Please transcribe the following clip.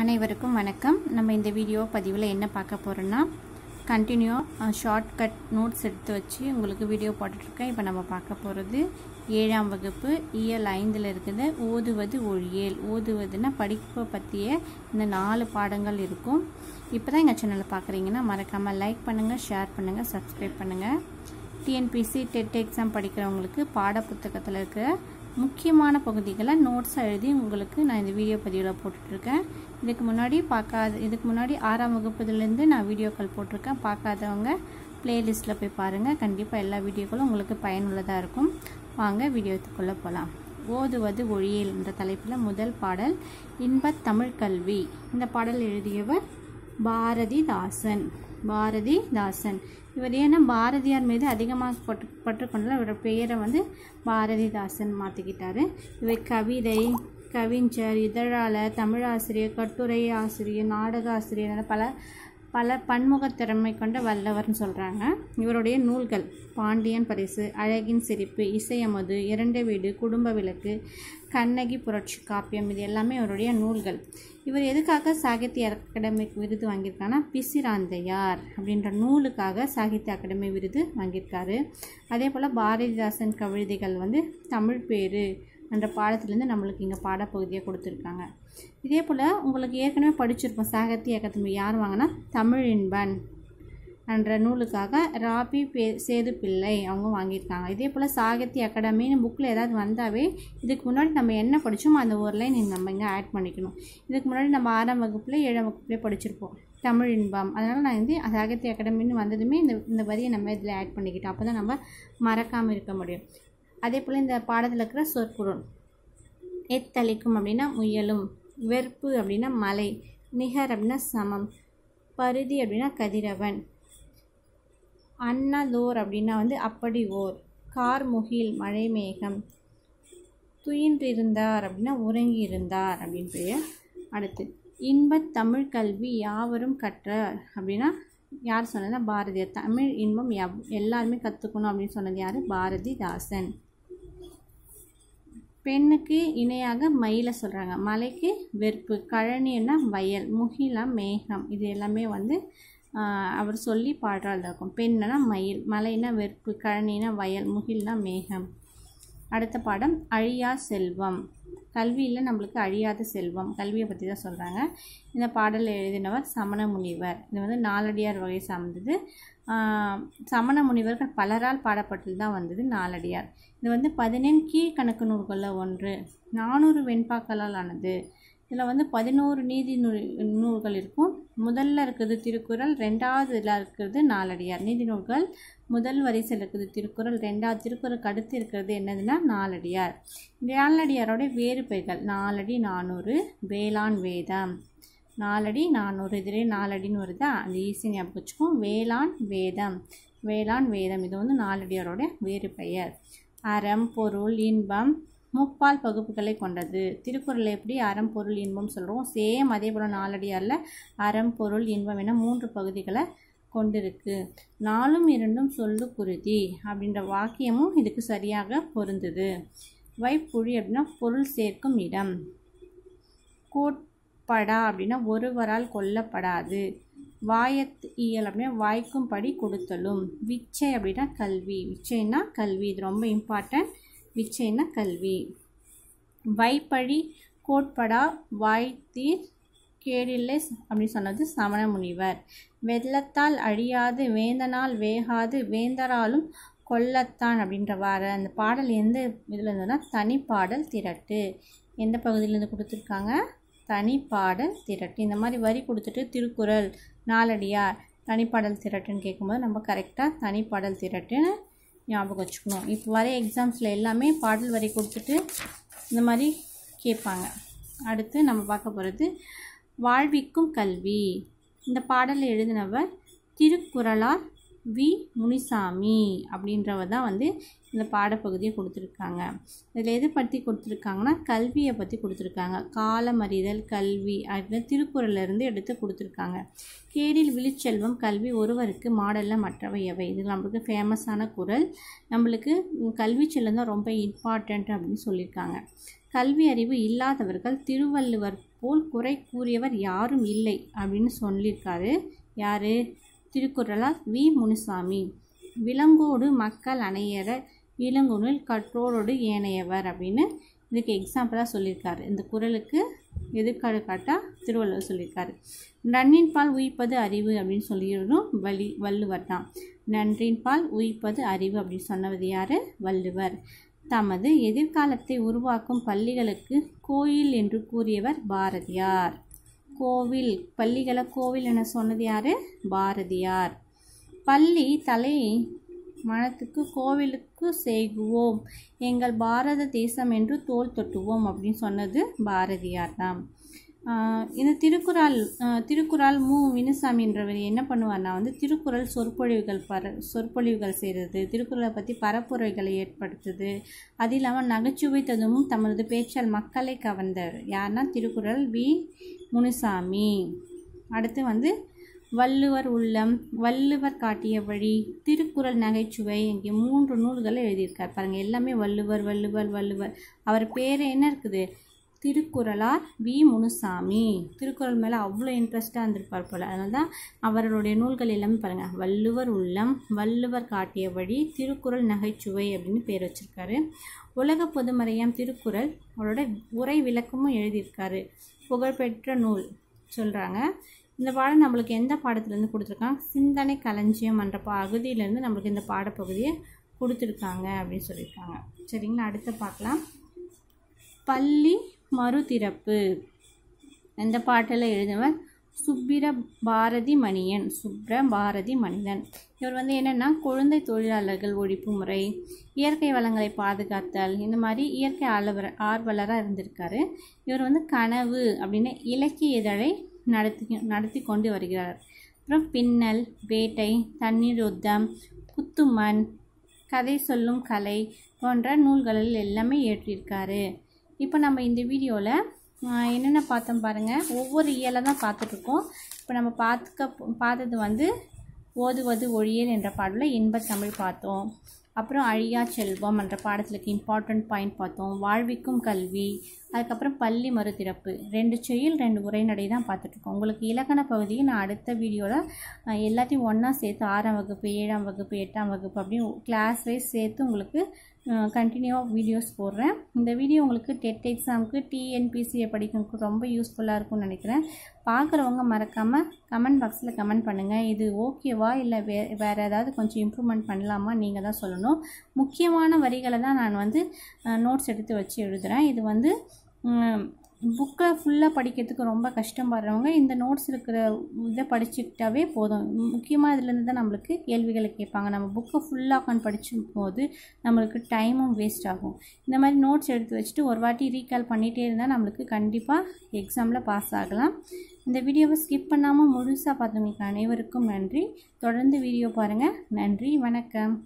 அனைவருக்கும் வணக்கம் நம்ம இந்த வீடியோ பதிவில் என்ன பார்க்க போகிறோன்னா கண்டினியூ ஷார்ட்கட் நோட்ஸ் எடுத்து வச்சு உங்களுக்கு வீடியோ போட்டுட்ருக்கேன் இப்போ நம்ம பார்க்க போகிறது ஏழாம் வகுப்பு இயல் ஐந்தில் இருக்குது ஓதுவது ஒழியல் ஓதுவதுன்னா படிப்பை பற்றிய இந்த நாலு பாடங்கள் இருக்கும் இப்போ தான் எங்கள் சேனலை பார்க்குறீங்கன்னா மறக்காமல் லைக் பண்ணுங்கள் ஷேர் பண்ணுங்கள் சப்ஸ்கிரைப் பண்ணுங்கள் டிஎன்பிசி டெட் எக்ஸாம் e படிக்கிறவங்களுக்கு பாட புத்தகத்தில் இருக்கிற முக்கியமான பகுதிகளை நோட்ஸாக எழுதி உங்களுக்கு நான் இந்த வீடியோ பதிவில் போட்டுட்ருக்கேன் இதுக்கு முன்னாடி பார்க்காத இதுக்கு முன்னாடி ஆறாம் வகுப்புலேருந்து நான் வீடியோக்கள் போட்டிருக்கேன் பார்க்காதவங்க பிளேலிஸ்ட்டில் போய் பாருங்கள் கண்டிப்பாக எல்லா வீடியோக்களும் உங்களுக்கு பயனுள்ளதாக இருக்கும் வாங்க வீடியோத்துக்குள்ளே போகலாம் ஓதுவது ஒழியல் என்ற தலைப்பில் முதல் பாடல் இன்பத் தமிழ்கல்வி இந்த பாடல் எழுதியவர் பாரதிதாசன் பாரதிதாசன் இவர் ஏன்னா பாரதியார் மீது அதிகமாக பட்டு பற்றுக்கொண்டால் இவரோட பெயரை வந்து பாரதிதாசன் மாற்றிக்கிட்டார் இவர் கவிதை கவிஞர் இதழாளர் தமிழாசிரியர் கட்டுரை ஆசிரியர் நாடக ஆசிரியர் பல பல பன்முகத் திறமை கொண்ட வல்லவர்னு சொல்கிறாங்க இவருடைய நூல்கள் பாண்டியன் பரிசு அழகின் சிரிப்பு இசையமது இரண்டு வீடு குடும்ப விளக்கு கண்ணகி புரட்சி காப்பியம் இது எல்லாமே இவருடைய நூல்கள் இவர் எதுக்காக சாகித்ய அகாடமி விருது வாங்கியிருக்காங்கன்னா பிசிராந்தையார் அப்படின்ற நூலுக்காக சாகித்ய அகாடமி விருது வாங்கியிருக்காரு அதே போல் பாரதிதாசன் கவிதைகள் வந்து தமிழ் பேரு என்ற பாடத்துலேருந்து நம்மளுக்கு இங்கே பாடப்பகுதியாக கொடுத்துருக்காங்க இதே போல் உங்களுக்கு ஏற்கனவே படிச்சிருப்போம் சாகித்ய அகாதமி யார் வாங்கினா தமிழ் இன்பன் என்ற நூலுக்காக ராபி பே சேது பிள்ளை அவங்க வாங்கியிருக்காங்க இதே போல் சாகித்ய அகாடமின்னு புக்கில் ஏதாவது வந்தாவே இதுக்கு முன்னாடி நம்ம என்ன படித்தோமோ அந்த ஒரு லைன் நம்ம இங்கே ஆட் பண்ணிக்கணும் இதுக்கு முன்னாடி நம்ம ஆறாம் வகுப்பில் ஏழாம் வகுப்புலேயே படிச்சிருப்போம் தமிழ் இன்பம் அதனால் நான் வந்து சாகித்ய அகாடமின்னு வந்ததுமே இந்த இந்த வரியை நம்ம இதில் ஆட் பண்ணிக்கிட்டோம் அப்போ தான் நம்ம மறக்காமல் இருக்க முடியும் அதே போல் இந்த பாடத்தில் இருக்கிற சொற்பொருள் எத்தளிக்கும் அப்படின்னா முயலும் வெறுப்பு அப்படின்னா மலை நிகர் அப்படின்னா சமம் பருதி அப்படின்னா கதிரவன் அன்னதோர் அப்படின்னா வந்து அப்படி ஓர் கார் முகில் மழை மேகம் துயின்றிருந்தார் அப்படின்னா உறங்கியிருந்தார் இருந்தார் பேர் அடுத்து இன்பத் தமிழ் கல்வி யாவரும் கற்றார் அப்படின்னா யார் சொன்னதுன்னா பாரதியார் தமிழ் இன்பம் எவ் எல்லாருமே கற்றுக்கணும் அப்படின்னு சொன்னது யார் பாரதிதாசன் பெண்ணுக்கு இணையாக மயிலை சொல்கிறாங்க மலைக்கு வெறுப்பு கழனின்னா வயல் முகிலாம் மேகம் இது எல்லாமே வந்து அவர் சொல்லி பாடுறதா இருக்கும் பெண்ணுனா மயில் மலைனா வெறுப்பு கழனினா வயல் முகில்னா மேகம் அடுத்த பாடம் அழியா செல்வம் கல்வியில் நம்மளுக்கு அழியாத செல்வம் கல்வியை பற்றி தான் சொல்கிறாங்க இந்த பாடலை எழுதினவர் சமண முனிவர் இது வந்து நாலடியார் வகை சார்ந்தது சமண முனிவர்கள் பலரால் பாடப்பட்டது தான் வந்தது நாலடியார் இது வந்து பதினெண் கீழ்கணக்கு நூல்களில் ஒன்று நானூறு வெண்பாக்களால் ஆனது இதில் வந்து பதினோரு நீதி நூல் நூல்கள் இருக்கும் முதல்ல இருக்கிறது திருக்குறள் இதில் இருக்கிறது நாலடியார் நீதி நூல்கள் முதல் வரிசையில் இருக்கிறது திருக்குறள் ரெண்டாவது திருக்குறள் அடுத்து இருக்கிறது என்னதுன்னா நாலடியார் நாலடியாரோட வேறு பெயர்கள் நாலடி நானூறு வேளாண் வேதம் நாலடி நானூறு இதிலே நாலடின்னு வருதா அது ஈஸி ஞாபகம் வச்சுக்கோம் வேளாண் வேதம் வேளாண் வேதம் இது வந்து நாலடியாரோட வேறு பெயர் அறம் பொருள் இன்பம் முப்பால் பகுப்புகளை கொண்டது திருக்குறள் எப்படி அறம் பொருள் இன்பம் சொல்கிறோம் சேம் அதே போல் நாலடியாரில் அறம் பொருள் இன்பம் என மூன்று பகுதிகளை கொண்டிருக்கு நாலும் இரண்டும் சொல்லு குருதி அப்படின்ற வாக்கியமும் இதுக்கு சரியாக பொருந்தது வைப்புழி அப்படின்னா பொருள் சேர்க்கும் இடம் கோட் படா அப்படின்னா ஒருவரால் கொல்லப்படாது வாயத் இயல் அப்படின்னா வாய்க்கும்படி கொடுத்தலும் விச்சை அப்படின்னா கல்வி விச்சைன்னா கல்வி இது ரொம்ப இம்பார்ட்டன்ட் விச்சைன்னா கல்வி வைப்பழி கோட்படா வாய்த்தீர் கேடில்லை அப்படின்னு சொன்னது சமண முனிவர் வெள்ளத்தால் அழியாது வேந்தனால் வேகாது வேந்தராலும் கொல்லத்தான் அப்படின்ற வார அந்த பாடல் எந்த இதில் இருந்ததுன்னா தனிப்பாடல் திரட்டு எந்த பகுதியிலேருந்து கொடுத்துருக்காங்க தனிப்பாடல் திரட்டு இந்த மாதிரி வரி கொடுத்துட்டு திருக்குறள் நாலடியார் தனிப்பாடல் திரட்டுன்னு கேட்கும்போது நம்ம கரெக்டாக தனிப்பாடல் திரட்டுன்னு ஞாபகம் வச்சுக்கணும் இப்போ வர எக்ஸாம்ஸில் எல்லாமே பாடல் வரி கொடுத்துட்டு இந்த மாதிரி கேட்பாங்க அடுத்து நம்ம பார்க்க போகிறது வாழ்விக்கும் கல்வி இந்த பாடலை எழுதினவர் திருக்குறளார் வி முனிசாமி அப்படின்றவர் தான் வந்து இந்த பாடப்பகுதியை கொடுத்துருக்காங்க இதில் எது பற்றி கொடுத்துருக்காங்கன்னா கல்வியை பற்றி கொடுத்துருக்காங்க காலம் அறிதல் கல்வி அப்படின்னு இருந்து எடுத்து கொடுத்துருக்காங்க கேடில் விழிச்செல்வம் கல்வி ஒருவருக்கு மாடலில் மற்றவை எவை இது நம்மளுக்கு ஃபேமஸான குரல் நம்மளுக்கு கல்வி செல்வம் தான் ரொம்ப இம்பார்ட்டண்ட் அப்படின்னு சொல்லியிருக்காங்க கல்வி அறிவு இல்லாதவர்கள் திருவள்ளுவர் போல் குறை கூறியவர் யாரும் இல்லை அப்படின்னு சொல்லியிருக்காரு யார் திருக்குறளா வி முனுசாமி விலங்கோடு மக்கள் அணையற இளங்குனில் கற்றோரோடு ஏனையவர் அப்படின்னு இதுக்கு எக்ஸாம்பிளாக சொல்லியிருக்காரு இந்த குரலுக்கு எதிர்காடு காட்டாக திருவள்ளுவர் சொல்லியிருக்காரு நன்னின் பால் உயிப்பது அறிவு அப்படின்னு சொல்லிடுறோம் வலி வள்ளுவர் தான் நன்றின் பால் உயிப்பது அறிவு அப்படின்னு சொன்னது யார் வள்ளுவர் தமது எதிர்காலத்தை உருவாக்கும் பள்ளிகளுக்கு கோயில் என்று கூறியவர் பாரதியார் கோவில் பள்ளிகளை கோவில் என சொன்னது யார் பாரதியார் பள்ளி தலை மனத்துக்கு கோவிலுக்கு செய்குவோம் எங்கள் பாரத தேசம் என்று தோல் தொட்டுவோம் அப்படின்னு சொன்னது பாரதியார் தான் இந்த திருக்குறள் திருக்குறள் மு வினுசாமி என்றவர் என்ன பண்ணுவார்னா வந்து திருக்குறள் சொற்பொழிவுகள் பர சொற்பொழிவுகள் செய்கிறது திருக்குறளை பற்றி பரப்புரைகளை ஏற்படுத்துது அது இல்லாமல் நகைச்சுவை ததும் தமது பேச்சால் மக்களை கவர்ந்தவர் யார்னா திருக்குறள் வி முனுசாமி அடுத்து வந்து வள்ளுவர் உள்ளம் வள்ளுவர் காட்டிய வழி திருக்குறள் நகைச்சுவை இங்கே மூன்று நூல்களை எழுதியிருக்கார் பாருங்கள் எல்லாமே வள்ளுவர் வள்ளுவர் வள்ளுவர் அவர் பேர் என்ன இருக்குது திருக்குறளார் வி முனுசாமி திருக்குறள் மேலே அவ்வளோ இன்ட்ரெஸ்ட்டாக இருந்திருப்பார் போல் அதனால தான் அவர்களுடைய நூல்கள் எல்லாமே பாருங்கள் வள்ளுவர் உள்ளம் வள்ளுவர் காட்டிய வழி திருக்குறள் நகைச்சுவை அப்படின்னு பேர் வச்சுருக்காரு உலக பொதுமறையாம் திருக்குறள் அவரோட உரை விளக்கமும் எழுதியிருக்காரு புகழ்பெற்ற நூல் சொல்கிறாங்க இந்த பாடம் நம்மளுக்கு எந்த பாடத்துலேருந்து கொடுத்துருக்காங்க சிந்தனை களஞ்சியம் என்ற பகுதியிலேருந்து நம்மளுக்கு இந்த பாடப்பகுதியை கொடுத்துருக்காங்க அப்படின்னு சொல்லியிருக்காங்க சரிங்களா அடுத்து பார்க்கலாம் பள்ளி மறுதிறப்பு இந்த பாட்டில் எழுதுவன் சுப்பிர பாரதி மணியன் சுப்ர பாரதி மனிதன் இவர் வந்து என்னென்னா குழந்தை தொழிலாளர்கள் ஒழிப்பு முறை இயற்கை வளங்களை பாதுகாத்தல் இந்த மாதிரி இயற்கை ஆளவர் ஆர்வலராக இருந்திருக்காரு இவர் வந்து கனவு அப்படின்னு இலக்கிய இதழை நடத்தி நடத்தி கொண்டு வருகிறார் அப்புறம் பின்னல் வேட்டை தண்ணீர் யுத்தம் குத்துமண் கதை சொல்லும் கலை போன்ற நூல்களில் எல்லாமே ஏற்றியிருக்காரு இப்போ நம்ம இந்த வீடியோவில் என்னென்ன பார்த்தோம் பாருங்கள் ஒவ்வொரு இயலை தான் பார்த்துட்ருக்கோம் இப்போ நம்ம பார்த்துக்க பார்த்தது வந்து ஓதுவது ஒழியல் என்ற பாடலில் இன்ப தமிழ் பார்த்தோம் அப்புறம் அழியா செல்வம் என்ற பாடத்துக்கு இம்பார்ட்டண்ட் பாயிண்ட் பார்த்தோம் வாழ்விக்கும் கல்வி அதுக்கப்புறம் பள்ளி மறுதிறப்பு ரெண்டு செயல் ரெண்டு உரைநடை தான் பார்த்துட்ருக்கோம் உங்களுக்கு இலக்கண பகுதியை நான் அடுத்த வீடியோவில் எல்லாத்தையும் ஒன்றா சேர்த்து ஆறாம் வகுப்பு ஏழாம் வகுப்பு எட்டாம் வகுப்பு அப்படின்னு கிளாஸ் வைஸ் சேர்த்து உங்களுக்கு கண்டினியூவாக வீடியோஸ் போடுறேன் இந்த வீடியோ உங்களுக்கு டெட் எக்ஸாமுக்கு டிஎன்பிசியை படிக்கிறதுக்கு ரொம்ப யூஸ்ஃபுல்லாக இருக்கும்னு நினைக்கிறேன் பார்க்குறவங்க மறக்காமல் கமெண்ட் பாக்ஸில் கமெண்ட் பண்ணுங்கள் இது ஓகேவா இல்லை வே வேறு ஏதாவது கொஞ்சம் இம்ப்ரூவ்மெண்ட் பண்ணலாமா நீங்கள் தான் சொல்லணும் முக்கியமான வரிகளை தான் நான் வந்து நோட்ஸ் எடுத்து வச்சு எழுதுகிறேன் இது வந்து புக்கை ஃபுல்லாக படிக்கிறதுக்கு ரொம்ப கஷ்டப்படுறவங்க இந்த நோட்ஸ் இருக்கிற இதை படிச்சுக்கிட்டாவே போதும் முக்கியமாக இதுலேருந்து தான் நம்மளுக்கு கேள்விகளை கேட்பாங்க நம்ம புக்கை ஃபுல்லாக உட்காந்து படிச்சும் போது நம்மளுக்கு டைமும் வேஸ்ட் ஆகும் இந்த மாதிரி நோட்ஸ் எடுத்து வச்சுட்டு ஒரு வாட்டி ரீகால் பண்ணிகிட்டே இருந்தால் நம்மளுக்கு கண்டிப்பாக எக்ஸாமில் பாஸ் ஆகலாம் இந்த வீடியோவை ஸ்கிப் பண்ணாமல் முழுசாக பார்த்தவங்களுக்கு அனைவருக்கும் நன்றி தொடர்ந்து வீடியோ பாருங்கள் நன்றி வணக்கம்